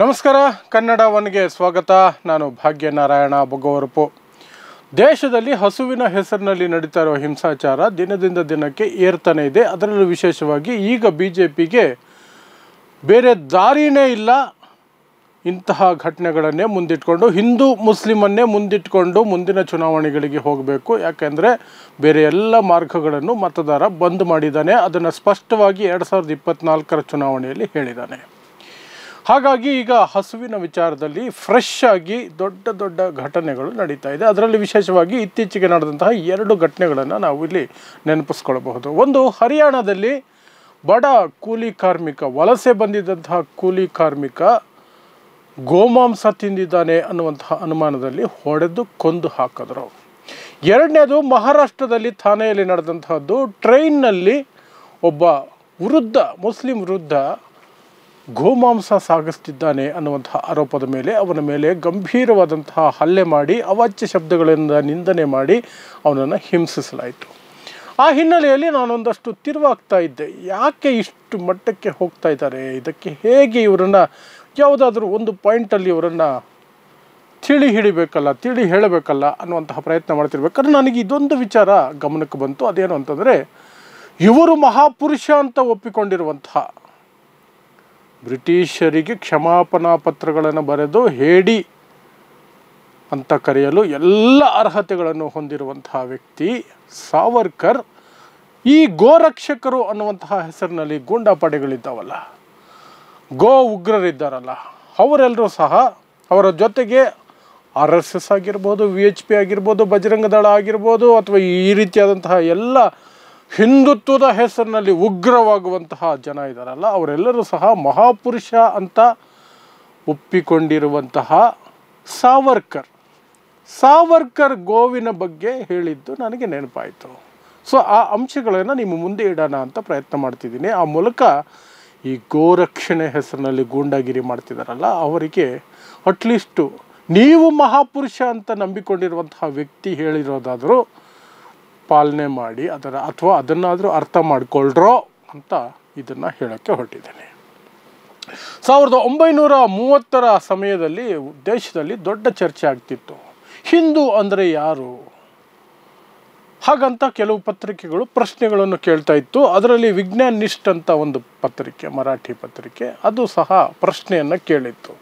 ನಮಸ್ಕಾರ ಕನ್ನಡ ಒನ್ಗೆ ಸ್ವಾಗತ ನಾನು ಭಾಗ್ಯನಾರಾಯಣ ಭಗವರಪು ದೇಶದಲ್ಲಿ ಹಸುವಿನ ಹೆಸರಿನಲ್ಲಿ ನಡೀತಾ ಇರುವ ಹಿಂಸಾಚಾರ ದಿನದಿಂದ ದಿನಕ್ಕೆ ಏರ್ತಾನೆ ಇದೆ ಅದರಲ್ಲೂ ವಿಶೇಷವಾಗಿ ಈಗ ಬಿ ಜೆ ಪಿಗೆ ಬೇರೆ ದಾರಿನೇ ಇಲ್ಲ ಇಂತಹ ಘಟನೆಗಳನ್ನೇ ಮುಂದಿಟ್ಕೊಂಡು ಹಿಂದೂ ಮುಸ್ಲಿಮನ್ನೇ ಮುಂದಿಟ್ಕೊಂಡು ಮುಂದಿನ ಚುನಾವಣೆಗಳಿಗೆ ಹೋಗಬೇಕು ಯಾಕೆಂದರೆ ಬೇರೆ ಎಲ್ಲ ಮಾರ್ಗಗಳನ್ನು ಮತದಾರ ಬಂದ್ ಮಾಡಿದ್ದಾನೆ ಅದನ್ನು ಸ್ಪಷ್ಟವಾಗಿ ಎರಡು ಸಾವಿರದ ಇಪ್ಪತ್ತ್ನಾಲ್ಕರ ಚುನಾವಣೆಯಲ್ಲಿ ಹೇಳಿದ್ದಾನೆ ಹಾಗಾಗಿ ಈಗ ಹಸುವಿನ ವಿಚಾರದಲ್ಲಿ ಫ್ರೆಶ್ ಆಗಿ ದೊಡ್ಡ ದೊಡ್ಡ ಘಟನೆಗಳು ನಡೀತಾ ಇದೆ ಅದರಲ್ಲಿ ವಿಶೇಷವಾಗಿ ಇತ್ತೀಚೆಗೆ ನಡೆದಂತಹ ಎರಡು ಘಟನೆಗಳನ್ನು ನಾವು ಇಲ್ಲಿ ನೆನಪಿಸ್ಕೊಳ್ಬಹುದು ಒಂದು ಹರಿಯಾಣದಲ್ಲಿ ಬಡ ಕೂಲಿ ಕಾರ್ಮಿಕ ವಲಸೆ ಬಂದಿದ್ದಂತಹ ಕೂಲಿ ಕಾರ್ಮಿಕ ಗೋಮಾಂಸ ತಿಂದಿದ್ದಾನೆ ಅನ್ನುವಂತಹ ಅನುಮಾನದಲ್ಲಿ ಹೊಡೆದು ಕೊಂದು ಹಾಕಿದ್ರು ಎರಡನೇದು ಮಹಾರಾಷ್ಟ್ರದಲ್ಲಿ ಥಾನೆಯಲ್ಲಿ ನಡೆದಂತಹದ್ದು ಟ್ರೈನ್ನಲ್ಲಿ ಒಬ್ಬ ವೃದ್ಧ ಮುಸ್ಲಿಂ ವೃದ್ಧ ಗೋಮಾಂಸ ಸಾಗಿಸ್ತಿದ್ದಾನೆ ಅನ್ನುವಂತಹ ಆರೋಪದ ಮೇಲೆ ಅವನ ಮೇಲೆ ಗಂಭೀರವಾದಂತಹ ಹಲ್ಲೆ ಮಾಡಿ ಅವಾಚ್ಯ ಶಬ್ದಗಳಿಂದ ನಿಂದನೆ ಮಾಡಿ ಅವನನ್ನು ಹಿಂಸಿಸಲಾಯಿತು ಆ ಹಿನ್ನೆಲೆಯಲ್ಲಿ ನಾನೊಂದಷ್ಟು ತಿರುವಾಗ್ತಾ ಇದ್ದೆ ಯಾಕೆ ಇಷ್ಟು ಮಟ್ಟಕ್ಕೆ ಹೋಗ್ತಾ ಇದ್ದಾರೆ ಇದಕ್ಕೆ ಹೇಗೆ ಇವರನ್ನು ಯಾವುದಾದ್ರೂ ಒಂದು ಪಾಯಿಂಟಲ್ಲಿ ಇವರನ್ನು ತಿಳಿ ಹಿಡಿಬೇಕಲ್ಲ ತಿಳಿ ಹೇಳಬೇಕಲ್ಲ ಅನ್ನುವಂತಹ ಪ್ರಯತ್ನ ಮಾಡ್ತಿರ್ಬೇಕಾದ್ರೆ ನನಗೆ ಇದೊಂದು ವಿಚಾರ ಗಮನಕ್ಕೆ ಬಂತು ಅದೇನು ಅಂತಂದರೆ ಇವರು ಮಹಾಪುರುಷ ಅಂತ ಒಪ್ಪಿಕೊಂಡಿರುವಂತಹ ಬ್ರಿಟಿಷರಿಗೆ ಕ್ಷಮಾಪಣಾ ಪತ್ರಗಳನ್ನು ಬರೆದು ಹೇಡಿ ಅಂತ ಕರೆಯಲು ಎಲ್ಲ ಅರ್ಹತೆಗಳನ್ನು ಹೊಂದಿರುವಂತಹ ವ್ಯಕ್ತಿ ಸಾವರ್ಕರ್ ಈ ಗೋರಕ್ಷಕರು ಅನ್ನುವಂತಹ ಹೆಸರಿನಲ್ಲಿ ಪಡೆಗಳಿದ್ದಾವಲ್ಲ ಗೋ ಉಗ್ರರಿದ್ದಾರಲ್ಲ ಅವರೆಲ್ಲರೂ ಸಹ ಅವರ ಜೊತೆಗೆ ಆರ್ ಎಸ್ ಎಸ್ ಆಗಿರ್ಬೋದು ವಿ ಎಚ್ ಪಿ ಆಗಿರ್ಬೋದು ಬಜರಂಗ ದಳ ಆಗಿರ್ಬೋದು ಅಥವಾ ಈ ರೀತಿಯಾದಂತಹ ಎಲ್ಲ ಹಿಂದುತ್ವದ ಹೆಸರಿನಲ್ಲಿ ಉಗ್ರವಾಗುವಂತಹ ಜನ ಇದ್ದಾರಲ್ಲ ಅವರೆಲ್ಲರೂ ಸಹ ಮಹಾಪುರುಷ ಅಂತ ಒಪ್ಪಿಕೊಂಡಿರುವಂತಹ ಸಾವರ್ಕರ್ ಸಾವರ್ಕರ್ ಗೋವಿನ ಬಗ್ಗೆ ಹೇಳಿದ್ದು ನನಗೆ ನೆನಪಾಯಿತು ಸೊ ಆ ಅಂಶಗಳನ್ನು ನಿಮ್ಮ ಮುಂದೆ ಇಡೋಣ ಅಂತ ಪ್ರಯತ್ನ ಮಾಡ್ತಿದ್ದೀನಿ ಆ ಮೂಲಕ ಈ ಗೋರಕ್ಷಣೆ ಹೆಸರಿನಲ್ಲಿ ಗೂಂಡಾಗಿರಿ ಮಾಡ್ತಿದ್ದಾರಲ್ಲ ಅವರಿಗೆ ಅಟ್ಲೀಸ್ಟು ನೀವು ಮಹಾಪುರುಷ ಅಂತ ನಂಬಿಕೊಂಡಿರುವಂತಹ ವ್ಯಕ್ತಿ ಹೇಳಿರೋದಾದರೂ ಪಾಲನೆ ಮಾಡಿ ಅದರ ಅಥವಾ ಅದನ್ನಾದರೂ ಅರ್ಥ ಮಾಡಿಕೊಳ್ಳ್ರೋ ಅಂತ ಇದನ್ನು ಹೇಳೋಕ್ಕೆ ಹೊರಟಿದ್ದೇನೆ ಸಾವಿರದ ಒಂಬೈನೂರ ಮೂವತ್ತರ ಸಮಯದಲ್ಲಿ ದೇಶದಲ್ಲಿ ದೊಡ್ಡ ಚರ್ಚೆ ಆಗ್ತಿತ್ತು ಹಿಂದೂ ಅಂದರೆ ಯಾರು ಹಾಗಂತ ಕೆಲವು ಪತ್ರಿಕೆಗಳು ಪ್ರಶ್ನೆಗಳನ್ನು ಕೇಳ್ತಾ ಇತ್ತು ಅದರಲ್ಲಿ ವಿಜ್ಞಾನ್ ಅಂತ ಒಂದು ಪತ್ರಿಕೆ ಮರಾಠಿ ಪತ್ರಿಕೆ ಅದು ಸಹ ಪ್ರಶ್ನೆಯನ್ನು ಕೇಳಿತ್ತು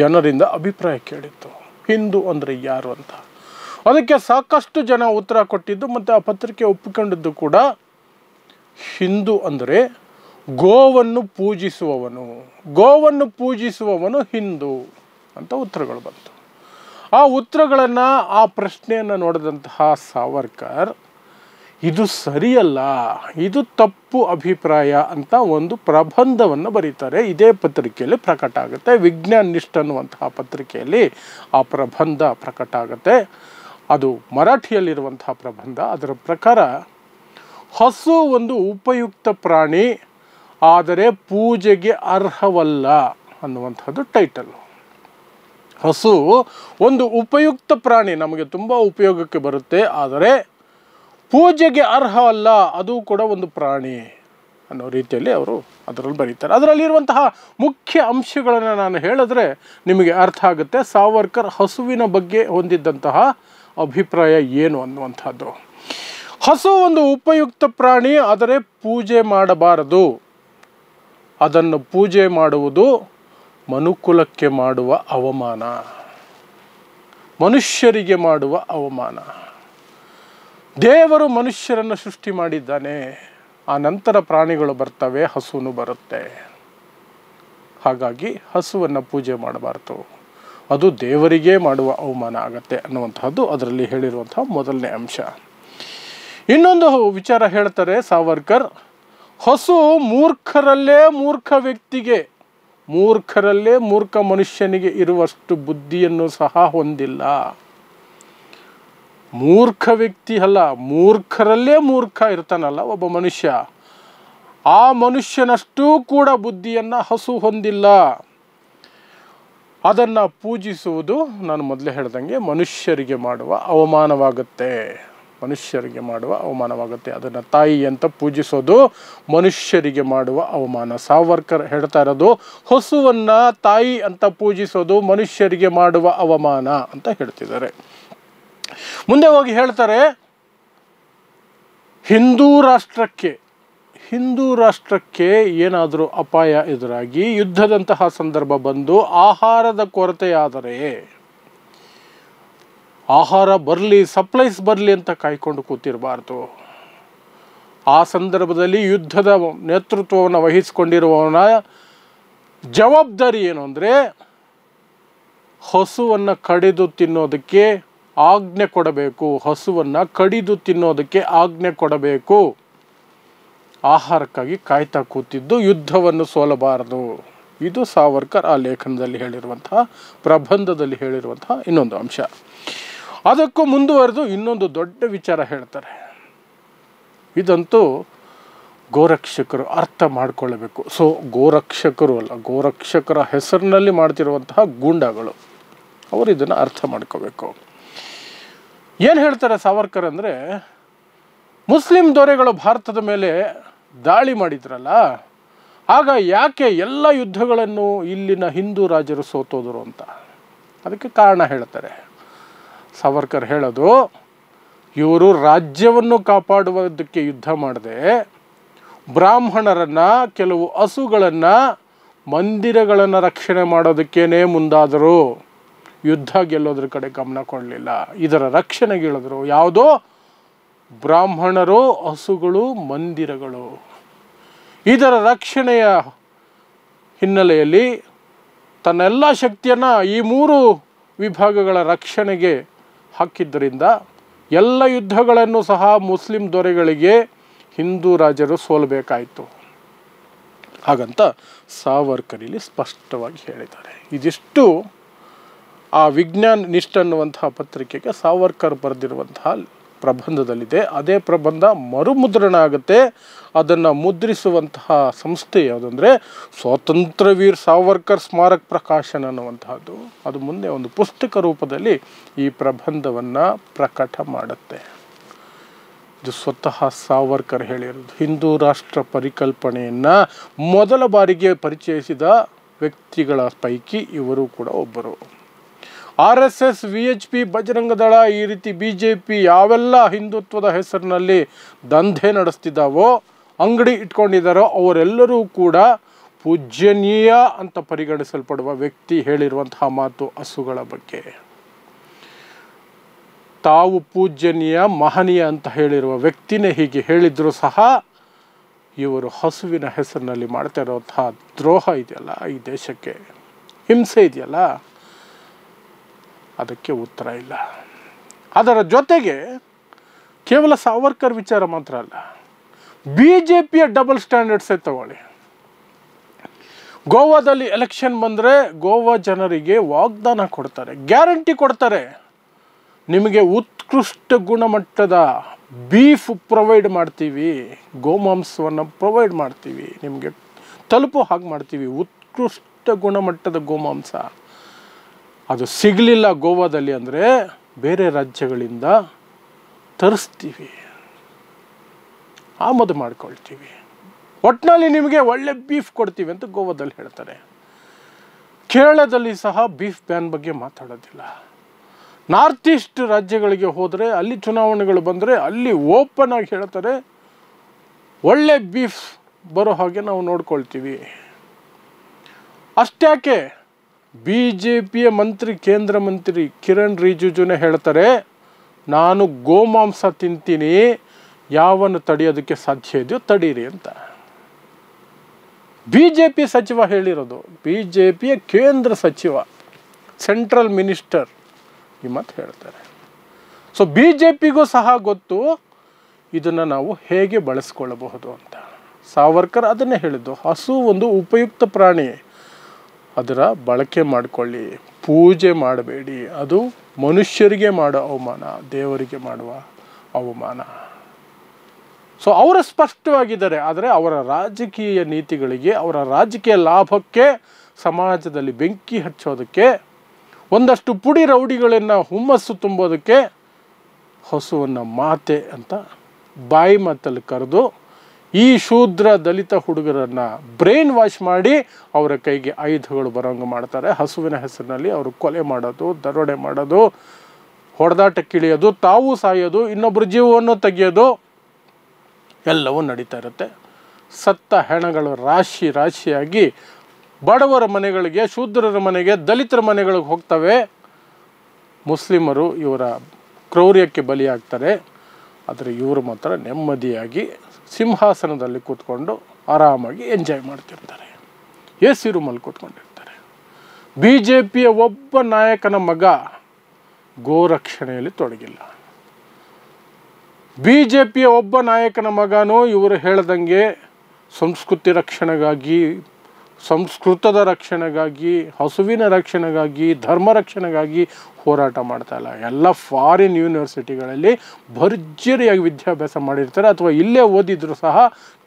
ಜನರಿಂದ ಅಭಿಪ್ರಾಯ ಕೇಳಿತ್ತು ಹಿಂದೂ ಅಂದರೆ ಯಾರು ಅಂತ ಅದಕ್ಕೆ ಸಾಕಷ್ಟು ಜನ ಉತ್ತರ ಕೊಟ್ಟಿದ್ದು ಮತ್ತು ಆ ಪತ್ರಿಕೆ ಒಪ್ಪಿಕೊಂಡಿದ್ದು ಕೂಡ ಹಿಂದೂ ಅಂದರೆ ಗೋವನ್ನು ಪೂಜಿಸುವವನು ಗೋವನ್ನು ಪೂಜಿಸುವವನು ಹಿಂದೂ ಅಂತ ಉತ್ತರಗಳು ಬಂತು ಆ ಉತ್ತರಗಳನ್ನು ಆ ಪ್ರಶ್ನೆಯನ್ನು ನೋಡಿದಂತಹ ಸಾವರ್ಕರ್ ಇದು ಸರಿಯಲ್ಲ ಇದು ತಪ್ಪು ಅಭಿಪ್ರಾಯ ಅಂತ ಒಂದು ಪ್ರಬಂಧವನ್ನು ಬರೀತಾರೆ ಇದೇ ಪತ್ರಿಕೆಯಲ್ಲಿ ಪ್ರಕಟ ಆಗುತ್ತೆ ವಿಜ್ಞಾನ ನಿಷ್ಠ ಅನ್ನುವಂತಹ ಪತ್ರಿಕೆಯಲ್ಲಿ ಆ ಪ್ರಬಂಧ ಪ್ರಕಟ ಆಗುತ್ತೆ ಅದು ಮರಾಠಿಯಲ್ಲಿರುವಂತಹ ಪ್ರಬಂಧ ಅದರ ಪ್ರಕಾರ ಹಸು ಒಂದು ಉಪಯುಕ್ತ ಪ್ರಾಣಿ ಆದರೆ ಪೂಜೆಗೆ ಅರ್ಹವಲ್ಲ ಅನ್ನುವಂಥದ್ದು ಟೈಟಲ್ ಹಸು ಒಂದು ಉಪಯುಕ್ತ ಪ್ರಾಣಿ ನಮಗೆ ತುಂಬ ಉಪಯೋಗಕ್ಕೆ ಬರುತ್ತೆ ಆದರೆ ಪೂಜೆಗೆ ಅರ್ಹವಲ್ಲ ಅದು ಕೂಡ ಒಂದು ಪ್ರಾಣಿ ಅನ್ನೋ ರೀತಿಯಲ್ಲಿ ಅವರು ಅದರಲ್ಲಿ ಬರೀತಾರೆ ಅದರಲ್ಲಿರುವಂತಹ ಮುಖ್ಯ ಅಂಶಗಳನ್ನು ನಾನು ಹೇಳಿದ್ರೆ ನಿಮಗೆ ಅರ್ಥ ಆಗುತ್ತೆ ಸಾವರ್ಕರ್ ಹಸುವಿನ ಬಗ್ಗೆ ಹೊಂದಿದ್ದಂತಹ ಅಭಿಪ್ರಾಯ ಏನು ಅನ್ನುವಂಥದ್ದು ಹಸು ಒಂದು ಉಪಯುಕ್ತ ಪ್ರಾಣಿ ಆದರೆ ಪೂಜೆ ಮಾಡಬಾರದು ಅದನ್ನು ಪೂಜೆ ಮಾಡುವುದು ಮನುಕುಲಕ್ಕೆ ಮಾಡುವ ಅವಮಾನ ಮನುಷ್ಯರಿಗೆ ಮಾಡುವ ಅವಮಾನ ದೇವರು ಮನುಷ್ಯರನ್ನು ಸೃಷ್ಟಿ ಮಾಡಿದ್ದಾನೆ ಆ ನಂತರ ಪ್ರಾಣಿಗಳು ಬರ್ತವೆ ಹಸುನು ಬರುತ್ತೆ ಹಾಗಾಗಿ ಹಸುವನ್ನು ಪೂಜೆ ಮಾಡಬಾರ್ದು ಅದು ದೇವರಿಗೆ ಮಾಡುವ ಅವಮಾನ ಆಗತ್ತೆ ಅನ್ನುವಂತಹದ್ದು ಅದರಲ್ಲಿ ಹೇಳಿರುವಂತಹ ಮೊದಲನೇ ಅಂಶ ಇನ್ನೊಂದು ವಿಚಾರ ಹೇಳ್ತಾರೆ ಸಾವರ್ಕರ್ ಹಸು ಮೂರ್ಖರಲ್ಲೇ ಮೂರ್ಖ ವ್ಯಕ್ತಿಗೆ ಮೂರ್ಖರಲ್ಲೇ ಮೂರ್ಖ ಮನುಷ್ಯನಿಗೆ ಇರುವಷ್ಟು ಬುದ್ಧಿಯನ್ನು ಸಹ ಹೊಂದಿಲ್ಲ ಮೂರ್ಖ ವ್ಯಕ್ತಿ ಅಲ್ಲ ಮೂರ್ಖರಲ್ಲೇ ಮೂರ್ಖ ಇರ್ತಾನಲ್ಲ ಒಬ್ಬ ಮನುಷ್ಯ ಆ ಮನುಷ್ಯನಷ್ಟೂ ಕೂಡ ಬುದ್ಧಿಯನ್ನು ಹಸು ಹೊಂದಿಲ್ಲ ಅದನ್ನು ಪೂಜಿಸುವುದು ನಾನು ಮೊದಲೇ ಹೇಳ್ದಂಗೆ ಮನುಷ್ಯರಿಗೆ ಮಾಡುವ ಅವಮಾನವಾಗುತ್ತೆ ಮನುಷ್ಯರಿಗೆ ಮಾಡುವ ಅವಮಾನವಾಗುತ್ತೆ ಅದನ್ನು ತಾಯಿ ಅಂತ ಪೂಜಿಸೋದು ಮನುಷ್ಯರಿಗೆ ಮಾಡುವ ಅವಮಾನ ಸಾವರ್ಕರ್ ಹೇಳ್ತಾ ಇರೋದು ಹೊಸುವನ್ನು ತಾಯಿ ಅಂತ ಪೂಜಿಸೋದು ಮನುಷ್ಯರಿಗೆ ಮಾಡುವ ಅವಮಾನ ಅಂತ ಹೇಳ್ತಿದ್ದಾರೆ ಮುಂದೆ ಹೋಗಿ ಹೇಳ್ತಾರೆ ಹಿಂದೂ ರಾಷ್ಟ್ರಕ್ಕೆ ಹಿಂದೂ ರಾಷ್ಟ್ರಕ್ಕೆ ಏನಾದರೂ ಅಪಾಯ ಎದುರಾಗಿ ಯುದ್ಧದಂತಹ ಸಂದರ್ಭ ಬಂದು ಆಹಾರದ ಕೊರತೆಯಾದರೆ ಆಹಾರ ಬರಲಿ ಸಪ್ಲೈಸ್ ಬರಲಿ ಅಂತ ಕಾಯ್ಕೊಂಡು ಕೂತಿರಬಾರ್ದು ಆ ಸಂದರ್ಭದಲ್ಲಿ ಯುದ್ಧದ ನೇತೃತ್ವವನ್ನು ವಹಿಸಿಕೊಂಡಿರುವವನ ಜವಾಬ್ದಾರಿ ಏನು ಅಂದರೆ ಹಸುವನ್ನು ಕಡಿದು ತಿನ್ನೋದಕ್ಕೆ ಆಜ್ಞೆ ಕೊಡಬೇಕು ಹಸುವನ್ನು ಕಡಿದು ತಿನ್ನೋದಕ್ಕೆ ಆಜ್ಞೆ ಕೊಡಬೇಕು ಆಹಾರಕ್ಕಾಗಿ ಕಾಯ್ತಾ ಕೂತಿದ್ದು ಯುದ್ಧವನ್ನು ಸೋಲಬಾರದು ಇದು ಸಾವರ್ಕರ್ ಆ ಲೇಖನದಲ್ಲಿ ಹೇಳಿರುವಂತಹ ಪ್ರಬಂಧದಲ್ಲಿ ಹೇಳಿರುವಂತಹ ಇನ್ನೊಂದು ಅಂಶ ಅದಕ್ಕೂ ಮುಂದುವರೆದು ಇನ್ನೊಂದು ದೊಡ್ಡ ವಿಚಾರ ಹೇಳ್ತಾರೆ ಇದಂತೂ ಗೋರಕ್ಷಕರು ಅರ್ಥ ಮಾಡಿಕೊಳ್ಳಬೇಕು ಸೊ ಗೋರಕ್ಷಕರು ಅಲ್ಲ ಗೋರಕ್ಷಕರ ಹೆಸರಿನಲ್ಲಿ ಮಾಡ್ತಿರುವಂತಹ ಗೂಂಡಗಳು ಅವರು ಇದನ್ನು ಅರ್ಥ ಮಾಡ್ಕೋಬೇಕು ಏನು ಹೇಳ್ತಾರೆ ಸಾವರ್ಕರ್ ಅಂದರೆ ಮುಸ್ಲಿಂ ದೊರೆಗಳು ಭಾರತದ ಮೇಲೆ ದಾಳಿ ಮಾಡಿದ್ರಲ್ಲ ಆಗ ಯಾಕೆ ಎಲ್ಲ ಯುದ್ಧಗಳನ್ನು ಇಲ್ಲಿನ ಹಿಂದೂ ರಾಜರು ಸೋತೋದರು ಅಂತ ಅದಕ್ಕೆ ಕಾರಣ ಹೇಳ್ತಾರೆ ಸಾವರ್ಕರ್ ಹೇಳೋದು ಇವರು ರಾಜ್ಯವನ್ನು ಕಾಪಾಡುವುದಕ್ಕೆ ಯುದ್ಧ ಮಾಡದೆ ಬ್ರಾಹ್ಮಣರನ್ನು ಕೆಲವು ಹಸುಗಳನ್ನು ಮಂದಿರಗಳನ್ನು ರಕ್ಷಣೆ ಮಾಡೋದಕ್ಕೇನೆ ಮುಂದಾದರು ಯುದ್ಧ ಗೆಲ್ಲೋದ್ರ ಕಡೆ ಗಮನ ಕೊಡಲಿಲ್ಲ ಇದರ ರಕ್ಷಣೆಗಿಳಿದ್ರು ಯಾವುದೋ ಬ್ರಾಹ್ಮಣರು ಹಸುಗಳು ಮಂದಿರಗಳು ಇದರ ರಕ್ಷಣೆಯ ಹಿನ್ನೆಲೆಯಲ್ಲಿ ತನ್ನೆಲ್ಲ ಶಕ್ತಿಯನ್ನು ಈ ಮೂರು ವಿಭಾಗಗಳ ರಕ್ಷಣೆಗೆ ಹಾಕಿದ್ದರಿಂದ ಎಲ್ಲ ಯುದ್ಧಗಳನ್ನು ಸಹ ಮುಸ್ಲಿಂ ದೊರೆಗಳಿಗೆ ಹಿಂದೂ ರಾಜರು ಸೋಲಬೇಕಾಯಿತು ಹಾಗಂತ ಸಾವರ್ಕರ್ ಇಲ್ಲಿ ಸ್ಪಷ್ಟವಾಗಿ ಹೇಳಿದ್ದಾರೆ ಇದಿಷ್ಟು ಆ ವಿಜ್ಞಾನ ನಿಷ್ಠ ಅನ್ನುವಂತಹ ಪತ್ರಿಕೆಗೆ ಸಾವರ್ಕರ್ ಬರೆದಿರುವಂತಹ ಪ್ರಬಂಧದಲ್ಲಿದೆ ಅದೇ ಪ್ರಬಂಧ ಮರುಮುದ್ರಣ ಆಗುತ್ತೆ ಅದನ್ನು ಮುದ್ರಿಸುವಂತಹ ಸಂಸ್ಥೆ ಯಾವುದಂದರೆ ಸ್ವಾತಂತ್ರ್ಯ ವೀರ್ ಸಾವರ್ಕರ್ ಸ್ಮಾರಕ ಪ್ರಕಾಶನ ಅನ್ನುವಂತಹದ್ದು ಅದು ಮುಂದೆ ಒಂದು ಪುಸ್ತಕ ರೂಪದಲ್ಲಿ ಈ ಪ್ರಬಂಧವನ್ನು ಪ್ರಕಟ ಮಾಡುತ್ತೆ ಇದು ಸ್ವತಃ ಸಾವರ್ಕರ್ ಹೇಳಿರೋದು ಹಿಂದೂ ರಾಷ್ಟ್ರ ಪರಿಕಲ್ಪನೆಯನ್ನು ಮೊದಲ ಬಾರಿಗೆ ಪರಿಚಯಿಸಿದ ವ್ಯಕ್ತಿಗಳ ಪೈಕಿ ಇವರು ಕೂಡ ಒಬ್ಬರು R S S V H P Bajrang Dal ಈ ರೀತಿ ಬಿ ಜೆ ಪಿ ಯಾವೆಲ್ಲ ಹಿಂದುತ್ವದ ಹೆಸರಿನಲ್ಲಿ ದಂಧೆ ನಡೆಸ್ತಿದ್ದಾವೋ ಅಂಗಡಿ ಇಟ್ಕೊಂಡಿದ್ದಾರೋ ಅವರೆಲ್ಲರೂ ಕೂಡ ಪೂಜ್ಯನೀಯ ಅಂತ ಪರಿಗಣಿಸಲ್ಪಡುವ ವ್ಯಕ್ತಿ ಹೇಳಿರುವಂತಹ ಮಾತು ಹಸುಗಳ ಬಗ್ಗೆ ತಾವು ಪೂಜ್ಯನೀಯ ಮಹನೀಯ ಅಂತ ಹೇಳಿರುವ ವ್ಯಕ್ತಿನೇ ಹೀಗೆ ಹೇಳಿದ್ರು ಸಹ ಇವರು ಹಸುವಿನ ಹೆಸರಿನಲ್ಲಿ ಮಾಡ್ತಾ ಇರುವಂತಹ ದ್ರೋಹ ಇದೆಯಲ್ಲ ಈ ದೇಶಕ್ಕೆ ಹಿಂಸೆ ಇದೆಯಲ್ಲ ಅದಕ್ಕೆ ಉತ್ತರ ಇಲ್ಲ ಅದರ ಜೊತೆಗೆ ಕೇವಲ ಸಾವರ್ಕರ್ ವಿಚಾರ ಮಾತ್ರ ಅಲ್ಲ ಬಿ ಜೆ ಪಿಯ ಡಬಲ್ ಸ್ಟ್ಯಾಂಡರ್ಡ್ಸೇ ತಗೊಳ್ಳಿ ಗೋವಾದಲ್ಲಿ ಎಲೆಕ್ಷನ್ ಬಂದರೆ ಗೋವಾ ಜನರಿಗೆ ವಾಗ್ದಾನ ಕೊಡ್ತಾರೆ ಗ್ಯಾರಂಟಿ ಕೊಡ್ತಾರೆ ನಿಮಗೆ ಉತ್ಕೃಷ್ಟ ಗುಣಮಟ್ಟದ ಬೀಫ್ ಪ್ರೊವೈಡ್ ಮಾಡ್ತೀವಿ ಗೋಮಾಂಸವನ್ನು ಪ್ರೊವೈಡ್ ಮಾಡ್ತೀವಿ ನಿಮಗೆ ತಲುಪೋ ಹಾಗೆ ಮಾಡ್ತೀವಿ ಉತ್ಕೃಷ್ಟ ಗುಣಮಟ್ಟದ ಗೋಮಾಂಸ ಅದು ಸಿಗಲಿಲ್ಲ ಗೋವಾದಲ್ಲಿ ಅಂದರೆ ಬೇರೆ ರಾಜ್ಯಗಳಿಂದ ತರಿಸ್ತೀವಿ ಆಮದು ಮಾಡ್ಕೊಳ್ತೀವಿ ಒಟ್ಟಿನಲ್ಲಿ ನಿಮಗೆ ಒಳ್ಳೆ ಬೀಫ್ ಕೊಡ್ತೀವಿ ಅಂತ ಗೋವಾದಲ್ಲಿ ಹೇಳ್ತಾರೆ ಕೇರಳದಲ್ಲಿ ಸಹ ಬೀಫ್ ಬ್ಯಾನ್ ಬಗ್ಗೆ ಮಾತಾಡೋದಿಲ್ಲ ನಾರ್ತ್ ಈಸ್ಟ್ ರಾಜ್ಯಗಳಿಗೆ ಹೋದರೆ ಅಲ್ಲಿ ಚುನಾವಣೆಗಳು ಬಂದರೆ ಅಲ್ಲಿ ಓಪನ್ ಆಗಿ ಹೇಳ್ತಾರೆ ಒಳ್ಳೆ ಬೀಫ್ ಬರೋ ಹಾಗೆ ನಾವು ನೋಡ್ಕೊಳ್ತೀವಿ ಅಷ್ಟ್ಯಾಕೆ ಬಿ ಜೆ ಪಿಯ ಮಂತ್ರಿ ಕೇಂದ್ರ ಮಂತ್ರಿ ಕಿರಣ್ ರಿಜಿಜುನೇ ಹೇಳ್ತಾರೆ ನಾನು ಗೋಮಾಂಸ ತಿಂತೀನಿ ಯಾವನ್ನು ತಡೆಯೋದಕ್ಕೆ ಸಾಧ್ಯ ಇದೆಯೋ ತಡೀರಿ ಅಂತ ಬಿ ಜೆ ಪಿ ಸಚಿವ ಹೇಳಿರೋದು ಬಿ ಜೆ ಪಿಯ ಕೇಂದ್ರ ಸಚಿವ ಸೆಂಟ್ರಲ್ ಮಿನಿಸ್ಟರ್ ಈ ಮಾತು ಹೇಳ್ತಾರೆ ಸೊ ಬಿ ಜೆ ಪಿಗೂ ಸಹ ಗೊತ್ತು ಇದನ್ನು ನಾವು ಹೇಗೆ ಬಳಸ್ಕೊಳ್ಳಬಹುದು ಅಂತ ಸಾವರ್ಕರ್ ಅದನ್ನೇ ಹೇಳಿದ್ದು ಹಸು ಒಂದು ಉಪಯುಕ್ತ ಪ್ರಾಣಿ ಅದರ ಬಳಕೆ ಮಾಡಿಕೊಳ್ಳಿ ಪೂಜೆ ಮಾಡಬೇಡಿ ಅದು ಮನುಷ್ಯರಿಗೆ ಮಾಡೋ ಅವಮಾನ ದೇವರಿಗೆ ಮಾಡುವ ಅವಮಾನ ಸೊ ಅವರು ಸ್ಪಷ್ಟವಾಗಿದ್ದಾರೆ ಆದರೆ ಅವರ ರಾಜಕೀಯ ನೀತಿಗಳಿಗೆ ಅವರ ರಾಜಕೀಯ ಲಾಭಕ್ಕೆ ಸಮಾಜದಲ್ಲಿ ಬೆಂಕಿ ಹಚ್ಚೋದಕ್ಕೆ ಒಂದಷ್ಟು ಪುಡಿ ರೌಡಿಗಳನ್ನು ಹುಮ್ಮಸ್ಸು ತುಂಬೋದಕ್ಕೆ ಹಸುವನ್ನು ಮಾತೆ ಅಂತ ಬಾಯಿ ಮಾತಲ್ಲಿ ಕರೆದು ಈ ಶೂದ್ರ ದಲಿತ ಹುಡುಗರನ್ನು ಬ್ರೈನ್ ವಾಶ್ ಮಾಡಿ ಅವರ ಕೈಗೆ ಆಯುಧಗಳು ಬರೋಂಗೆ ಮಾಡ್ತಾರೆ ಹಸುವಿನ ಹೆಸರಿನಲ್ಲಿ ಅವರು ಕೊಲೆ ಮಾಡೋದು ದರೋಡೆ ಮಾಡೋದು ಹೊಡೆದಾಟಕ್ಕಿಳಿಯೋದು ತಾವು ಸಾಯೋದು ಇನ್ನೊಬ್ಬರ ಜೀವವನ್ನು ತೆಗೆಯೋದು ಎಲ್ಲವೂ ನಡೀತಾ ಇರುತ್ತೆ ಸತ್ತ ಹೆಣಗಳು ರಾಶಿ ರಾಶಿಯಾಗಿ ಬಡವರ ಮನೆಗಳಿಗೆ ಶೂದ್ರರ ಮನೆಗೆ ದಲಿತರ ಮನೆಗಳಿಗೆ ಹೋಗ್ತವೆ ಮುಸ್ಲಿಮರು ಇವರ ಕ್ರೌರ್ಯಕ್ಕೆ ಬಲಿಯಾಗ್ತಾರೆ ಆದರೆ ಇವರು ಮಾತ್ರ ನೆಮ್ಮದಿಯಾಗಿ ಸಿಂಹಾಸನದಲ್ಲಿ ಕೂತ್ಕೊಂಡು ಆರಾಮಾಗಿ ಎಂಜಾಯ್ ಮಾಡ್ತಿರ್ತಾರೆ ಎ ಸಿ ರೂಮಲ್ಲಿ ಕೂತ್ಕೊಂಡಿರ್ತಾರೆ ಬಿ ಜೆ ಪಿಯ ಒಬ್ಬ ನಾಯಕನ ಮಗ ಗೋರಕ್ಷಣೆಯಲ್ಲಿ ತೊಡಗಿಲ್ಲ ಬಿ ಜೆ ಪಿಯ ಒಬ್ಬ ನಾಯಕನ ಮಗನೂ ಇವರು ಹೇಳ್ದಂಗೆ ಸಂಸ್ಕೃತಿ ರಕ್ಷಣೆಗಾಗಿ ಸಂಸ್ಕೃತದ ರಕ್ಷಣೆಗಾಗಿ ಹಸುವಿನ ರಕ್ಷಣೆಗಾಗಿ ಧರ್ಮ ರಕ್ಷಣೆಗಾಗಿ ಹೋರಾಟ ಮಾಡ್ತಾ ಇಲ್ಲ ಎಲ್ಲ ಫಾರಿನ್ ಯೂನಿವರ್ಸಿಟಿಗಳಲ್ಲಿ ಭರ್ಜರಿಯಾಗಿ ವಿದ್ಯಾಭ್ಯಾಸ ಮಾಡಿರ್ತಾರೆ ಅಥವಾ ಇಲ್ಲೇ ಓದಿದ್ರು ಸಹ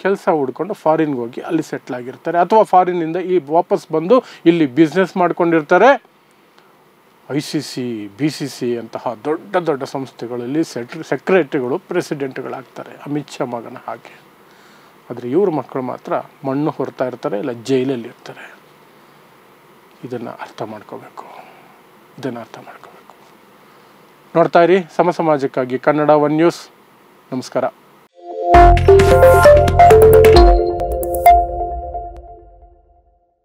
ಕೆಲಸ ಹುಡ್ಕೊಂಡು ಫಾರಿನ್ಗೆ ಹೋಗಿ ಅಲ್ಲಿ ಸೆಟ್ಲ್ ಆಗಿರ್ತಾರೆ ಅಥವಾ ಫಾರಿನ್ನಿಂದ ಈ ವಾಪಸ್ ಬಂದು ಇಲ್ಲಿ ಬಿಸ್ನೆಸ್ ಮಾಡ್ಕೊಂಡಿರ್ತಾರೆ I C C B C C ಅಂತಹ ದೊಡ್ಡ ದೊಡ್ಡ ಸಂಸ್ಥೆಗಳಲ್ಲಿ ಸೆಟ್ ಸೆಕ್ರೆಟರಿಗಳು ಪ್ರೆಸಿಡೆಂಟ್ಗಳಾಗ್ತಾರೆ ಅಮಿತ್ ಶಾ ಮಗನ ಹಾಗೆ ಆದರೆ ಇವ್ರ ಮಕ್ಕಳು ಮಾತ್ರ ಮಣ್ಣು ಹೊರತಾ ಇರ್ತಾರೆ ಇಲ್ಲ ಜೈಲಲ್ಲಿ ಇರ್ತಾರೆ ಇದನ್ನು ಅರ್ಥ ಮಾಡ್ಕೋಬೇಕು ಇದನ್ನು ಅರ್ಥ ಮಾಡ್ಕೋಬೇಕು ನೋಡ್ತಾ ಇರಿ ಸಮಸಮಾಜಕ್ಕಾಗಿ ಕನ್ನಡ ಒನ್ ನ್ಯೂಸ್ ನಮಸ್ಕಾರ